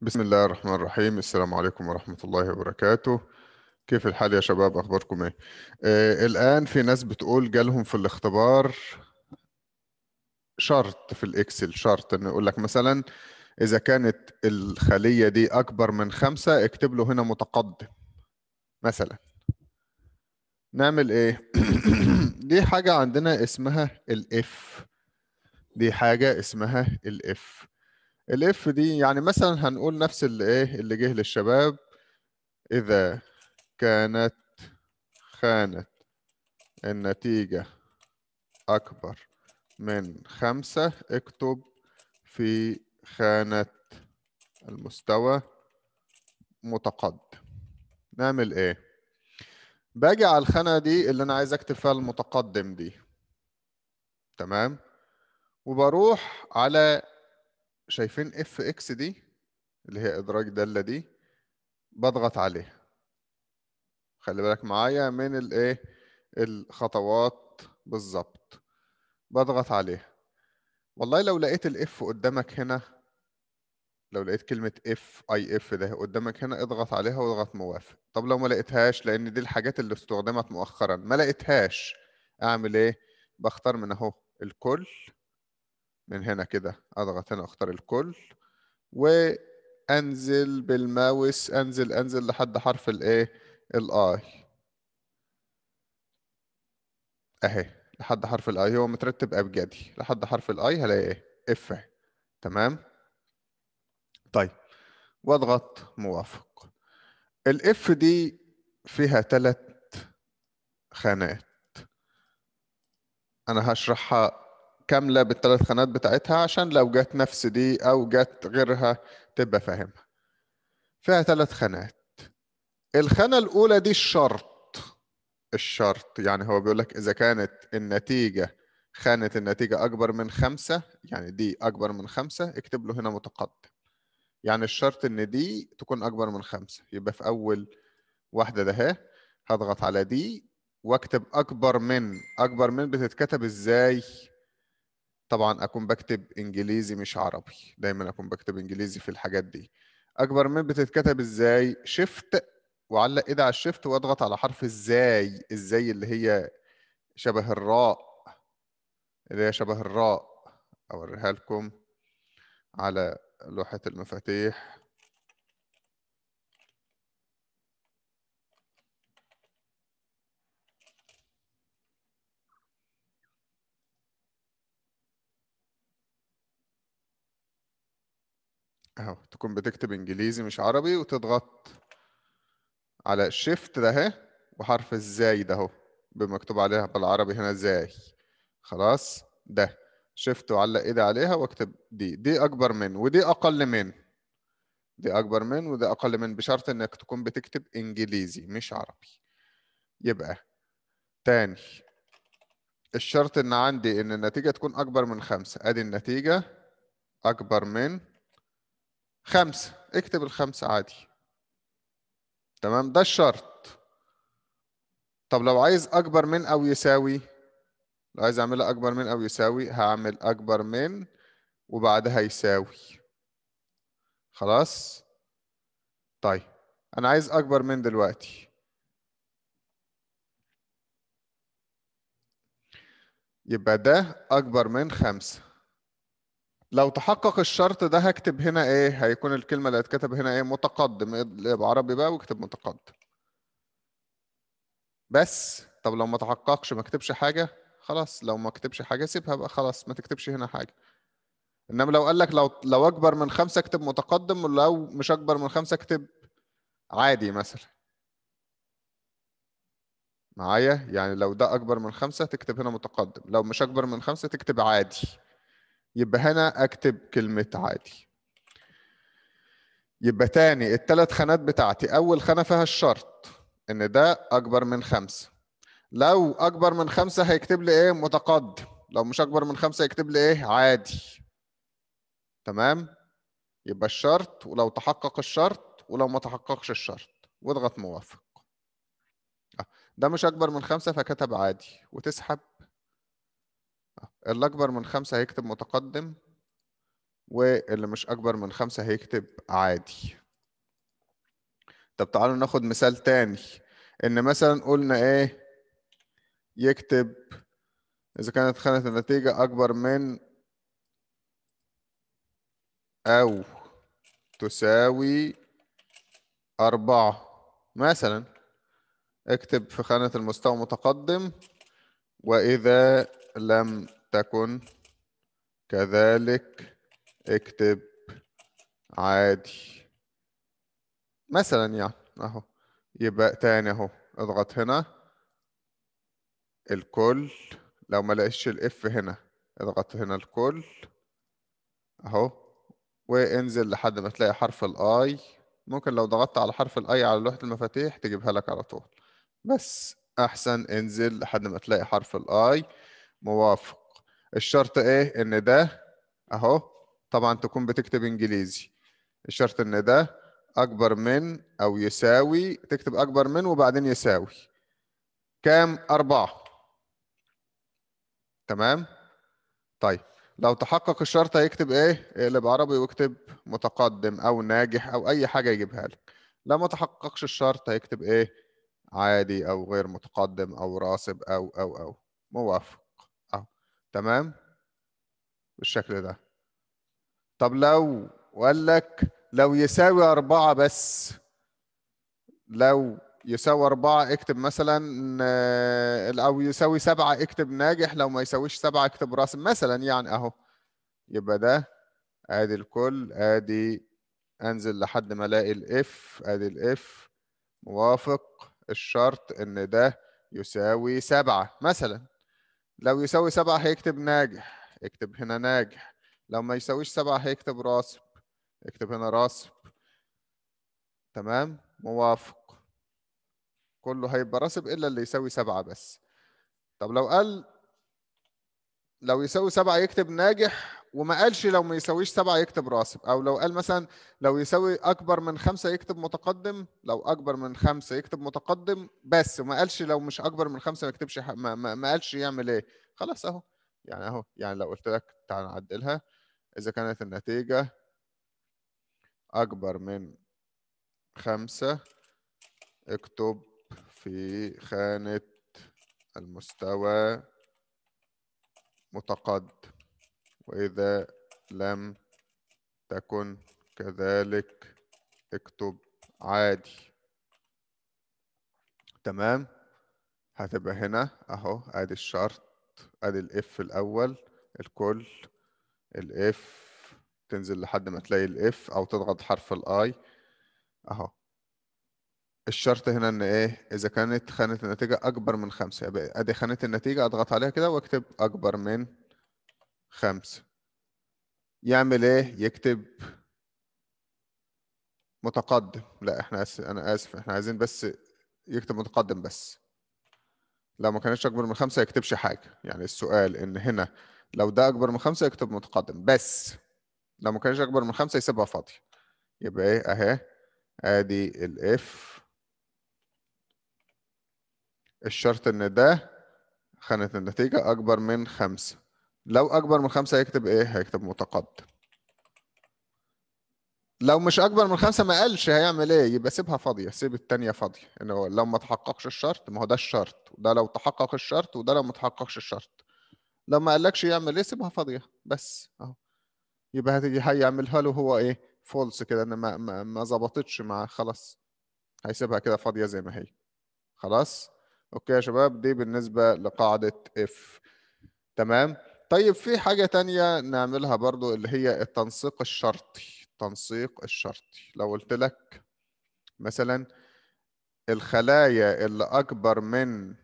بسم الله الرحمن الرحيم السلام عليكم ورحمة الله وبركاته كيف الحال يا شباب أخباركم إيه؟ آه الآن في ناس بتقول جالهم في الاختبار شرط في الإكسل شرط إنه يقول لك مثلا إذا كانت الخلية دي أكبر من خمسة اكتب له هنا متقدم مثلا نعمل إيه؟ دي حاجة عندنا اسمها الإف دي حاجة اسمها الإف الاف دي يعني مثلا هنقول نفس الايه اللي جه للشباب اذا كانت خانت النتيجة أكبر من خمسة اكتب في خانة المستوى متقدم نعمل ايه باجي على الخانة دي اللي انا عايز اكتب فيها المتقدم دي تمام وبروح على شايفين اف اكس دي اللي هي ادراج داله دي بضغط عليها خلي بالك معايا من الايه الخطوات بالظبط بضغط عليها والله لو لقيت الاف قدامك هنا لو لقيت كلمة اف اي اف ده قدامك هنا اضغط عليها واضغط موافق طب لو ما لقيتهاش لان دي الحاجات اللي استخدمت مؤخرا ما لقيتهاش اعمل ايه بختار من اهو الكل من هنا كده اضغط هنا اختار الكل وانزل بالماوس انزل انزل لحد حرف الايه الاي اهي لحد حرف الاي هو مترتب ابجدي لحد حرف الاي هلاقي ايه اف تمام طيب واضغط موافق الاف دي فيها ثلاث خانات انا هشرحها كامله بالثلاث خانات بتاعتها عشان لو جت نفس دي او جت غيرها تبقى فاهمها فيها ثلاث خانات الخانه الاولى دي الشرط الشرط يعني هو بيقول لك اذا كانت النتيجه خانه النتيجه اكبر من خمسة يعني دي اكبر من خمسة اكتب له هنا متقدم يعني الشرط ان دي تكون اكبر من خمسة يبقى في اول واحده ده هضغط على دي واكتب اكبر من اكبر من بتتكتب ازاي طبعا اكون بكتب انجليزي مش عربي دايما اكون بكتب انجليزي في الحاجات دي اكبر من بتتكتب ازاي شيفت واعلق ايدي على الشيفت واضغط على حرف ازاي ازاي اللي هي شبه الراء اللي هي شبه الراء اوريها لكم على لوحه المفاتيح اهو تكون بتكتب انجليزي مش عربي وتضغط على الشيفت ده اهي وحرف ازاي ده اهو بمكتوب عليها بالعربي هنا ازاي خلاص ده شيفت وعلق ايدي عليها واكتب دي دي اكبر من ودي اقل من دي اكبر من ودي اقل من بشرط انك تكون بتكتب انجليزي مش عربي يبقى تاني الشرط ان عندي ان النتيجه تكون اكبر من خمسة ادي النتيجه اكبر من خمسة اكتب الخمسة عادي تمام ده الشرط طب لو عايز أكبر من أو يساوي لو عايز أعملها أكبر من أو يساوي هعمل أكبر من وبعدها يساوي خلاص طيب أنا عايز أكبر من دلوقتي يبقى ده أكبر من خمسة لو تحقق الشرط ده هكتب هنا ايه هيكون الكلمة اللي هتكتب هنا ايه متقدم بعربي بقى واكتب متقدم بس طب لو ما تحققش ما كتبش حاجة خلاص لو ما كتبش حاجة سيبها بقى خلاص ما تكتبش هنا حاجة انما لو قال لك لو لو اكبر من خمسة اكتب متقدم ولو مش اكبر من خمسة اكتب عادي مثلا معايا يعني لو ده اكبر من خمسة تكتب هنا متقدم لو مش اكبر من خمسة تكتب عادي يبقى هنا اكتب كلمه عادي يبقى تاني الثلاث خانات بتاعتي اول خانه فيها الشرط ان ده اكبر من خمسة لو اكبر من خمسة هيكتب لي ايه متقدم لو مش اكبر من خمسة هيكتب لي ايه عادي تمام يبقى الشرط ولو تحقق الشرط ولو ما تحققش الشرط واضغط موافق آه، ده مش اكبر من خمسة فكتب عادي وتسحب اللي أكبر من خمسة هيكتب متقدم واللي مش أكبر من خمسة هيكتب عادي طب تعالوا ناخد مثال تاني إن مثلا قلنا إيه يكتب إذا كانت خانة النتيجة أكبر من أو تساوي أربعة مثلا اكتب في خانة المستوى المتقدم وإذا لم تكن كذلك اكتب عادي مثلا يعني اهو يبقى تاني اهو اضغط هنا الكل لو ما لقيتش الاف هنا اضغط هنا الكل اهو وانزل لحد ما تلاقي حرف الاي ممكن لو ضغطت على حرف الاي على لوحه المفاتيح تجيبها لك على طول بس احسن انزل لحد ما تلاقي حرف الاي موافق الشرط ايه ان ده اهو طبعا تكون بتكتب انجليزي الشرط ان ده اكبر من او يساوي تكتب اكبر من وبعدين يساوي كام أربعة تمام طيب لو تحقق الشرط هيكتب ايه اقلب عربي واكتب متقدم او ناجح او اي حاجه يجيبها لك لو ما تحققش الشرط هيكتب ايه عادي او غير متقدم او راسب او او او موافق تمام بالشكل ده طب لو وقال لك لو يساوي أربعة بس لو يساوي أربعة اكتب مثلا آه، أو يساوي سبعة اكتب ناجح لو ما يساويش سبعة اكتب راسم مثلا يعني أهو يبقى ده أدي الكل أدي أنزل لحد ما ألاقي الإف أدي الإف موافق الشرط إن ده يساوي سبعة مثلا لو يساوي سبعة هيكتب ناجح اكتب هنا ناجح لو ما يساويش سبعة هيكتب راسب اكتب هنا راسب تمام موافق كله هيبقى راسب إلا اللي يساوي سبعة بس طب لو قال لو يساوي سبعة يكتب ناجح وما قالش لو ما يساويش سبعة يكتب راسب أو لو قال مثلا لو يساوي أكبر من خمسة يكتب متقدم لو أكبر من خمسة يكتب متقدم بس وما قالش لو مش أكبر من خمسة ما يكتبش ما, ما, ما قالش يعمل إيه خلاص أهو يعني أهو يعني لو قلت لك تعال نعدلها إذا كانت النتيجة أكبر من خمسة اكتب في خانة المستوى متقد وإذا لم تكن كذلك اكتب عادي تمام هتبقى هنا اهو ادي الشرط ادي الاف الاول الكل الاف تنزل لحد ما تلاقي الاف او تضغط حرف الاي اهو الشرط هنا ان ايه اذا كانت خانه النتيجه اكبر من خمسة يبقى ادي خانه النتيجه اضغط عليها كده واكتب اكبر من خمسة يعمل ايه يكتب متقدم لا احنا أس... انا اسف احنا عايزين بس يكتب متقدم بس لو ما كانش اكبر من خمسة يكتبش حاجه يعني السؤال ان هنا لو ده اكبر من خمسة يكتب متقدم بس لو ما كانش اكبر من خمسة يسيبها فاضيه يبقى ايه اهي ادي الاف الشرط ان ده خانة النتيجة اكبر من خمسة لو اكبر من خمسة هيكتب ايه هيكتب متقدم لو مش اكبر من خمسة ما قالش هيعمل ايه يبقى سيبها فاضية سيب التانية فاضية انه لو ما تحققش الشرط ما هو ده الشرط وده لو تحقق الشرط وده لو ما تحققش الشرط لو ما قالكش يعمل ايه سيبها فاضية بس اهو يبقى هتيجي هيعملها له هو ايه فولس كده ان ما ما, ظبطتش مع خلاص هيسيبها كده فاضية زي ما هي خلاص اوكي يا شباب دي بالنسبه لقاعده اف تمام طيب في حاجه تانية نعملها برضو اللي هي التنسيق الشرطي التنسيق الشرطي لو قلت لك مثلا الخلايا اللي اكبر من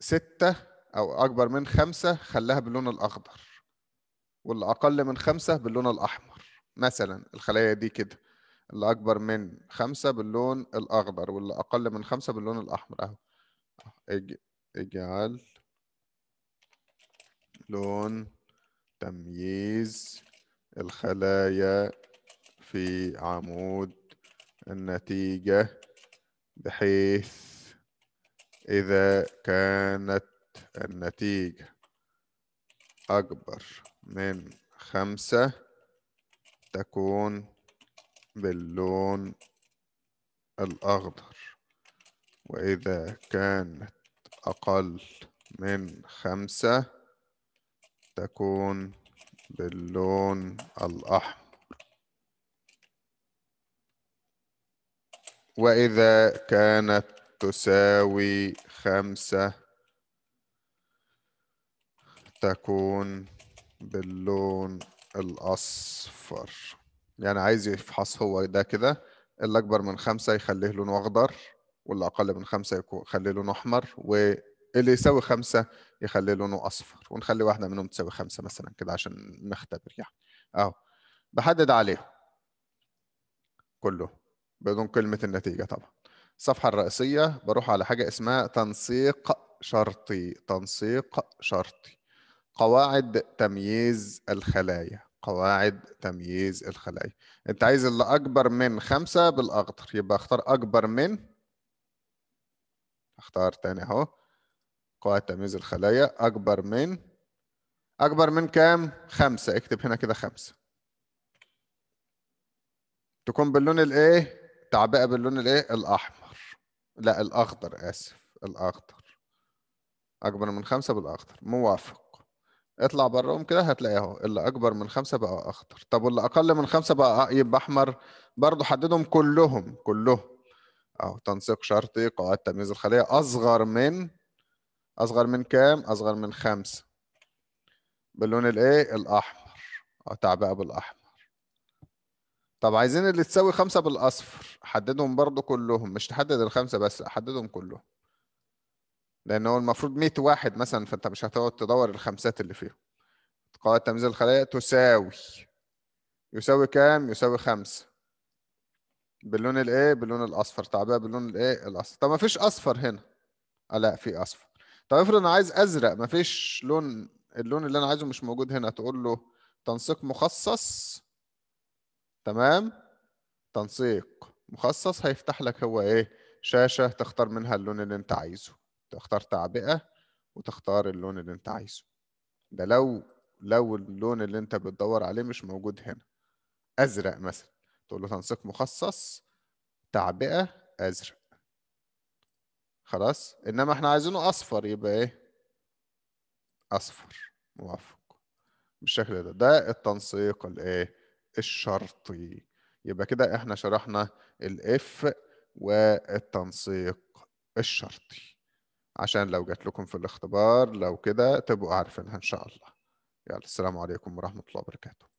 ستة او اكبر من خمسة خلاها باللون الاخضر واللي اقل من خمسة باللون الاحمر مثلا الخلايا دي كده الاكبر من خمسة باللون الاخضر واللي اقل من خمسة باللون الاحمر اهو اجعل لون تمييز الخلايا في عمود النتيجة بحيث إذا كانت النتيجة أكبر من خمسة تكون باللون الأخضر وإذا كانت أقل من خمسة تكون باللون الأحمر وإذا كانت تساوي خمسة تكون باللون الأصفر يعني عايز يفحص هو ده كده اللي أكبر من خمسة يخليه لونه أخضر واللي أقل من خمسة يخليه لونه أحمر واللي يساوي خمسة يخليه لونه أصفر ونخلي واحدة منهم تساوي خمسة مثلا كده عشان نختبر يعني أهو بحدد عليه كله بدون كلمة النتيجة طبعا الصفحة الرئيسية بروح على حاجة اسمها تنسيق شرطي تنسيق شرطي قواعد تمييز الخلايا قواعد تمييز الخلايا انت عايز اللي اكبر من خمسة بالاخضر يبقى اختار اكبر من اختار تاني اهو قواعد تمييز الخلايا اكبر من اكبر من كام خمسة اكتب هنا كده خمسة تكون باللون الايه تعبئة باللون الايه الاحمر لا الاخضر اسف الاخضر اكبر من خمسة بالاخضر موافق اطلع قوم كده هتلاقي اهو اللي اكبر من خمسة بقى اخضر طب واللي اقل من خمسة بقى يبقى احمر برضو حددهم كلهم كلهم اهو تنسيق شرطي قواعد تمييز الخلية اصغر من اصغر من كام اصغر من خمسة باللون الايه الاحمر اه تعبئة بالاحمر طب عايزين اللي تساوي خمسة بالاصفر حددهم برضو كلهم مش تحدد الخمسة بس حددهم كلهم لان هو المفروض 100 واحد مثلا فانت مش هتقعد تدور الخمسات اللي فيهم قواعد تمييز الخلايا تساوي يساوي كام يساوي خمسة باللون الايه باللون الاصفر تعبئه باللون الايه الاصفر طب ما فيش اصفر هنا اه لا في اصفر طب افرض انا عايز ازرق ما فيش لون اللون اللي انا عايزه مش موجود هنا تقول له تنسيق مخصص تمام تنسيق مخصص هيفتح لك هو ايه شاشه تختار منها اللون اللي انت عايزه تختار تعبئة وتختار اللون اللي انت عايزه ده لو لو اللون اللي انت بتدور عليه مش موجود هنا ازرق مثلا تقول له تنسيق مخصص تعبئة ازرق خلاص انما احنا عايزينه اصفر يبقى ايه اصفر موافق بالشكل ده ده التنسيق الايه الشرطي يبقى كده احنا شرحنا الاف والتنسيق الشرطي عشان لو جات لكم في الاختبار لو كده تبقوا عارفينها إن شاء الله يلا السلام عليكم ورحمة الله وبركاته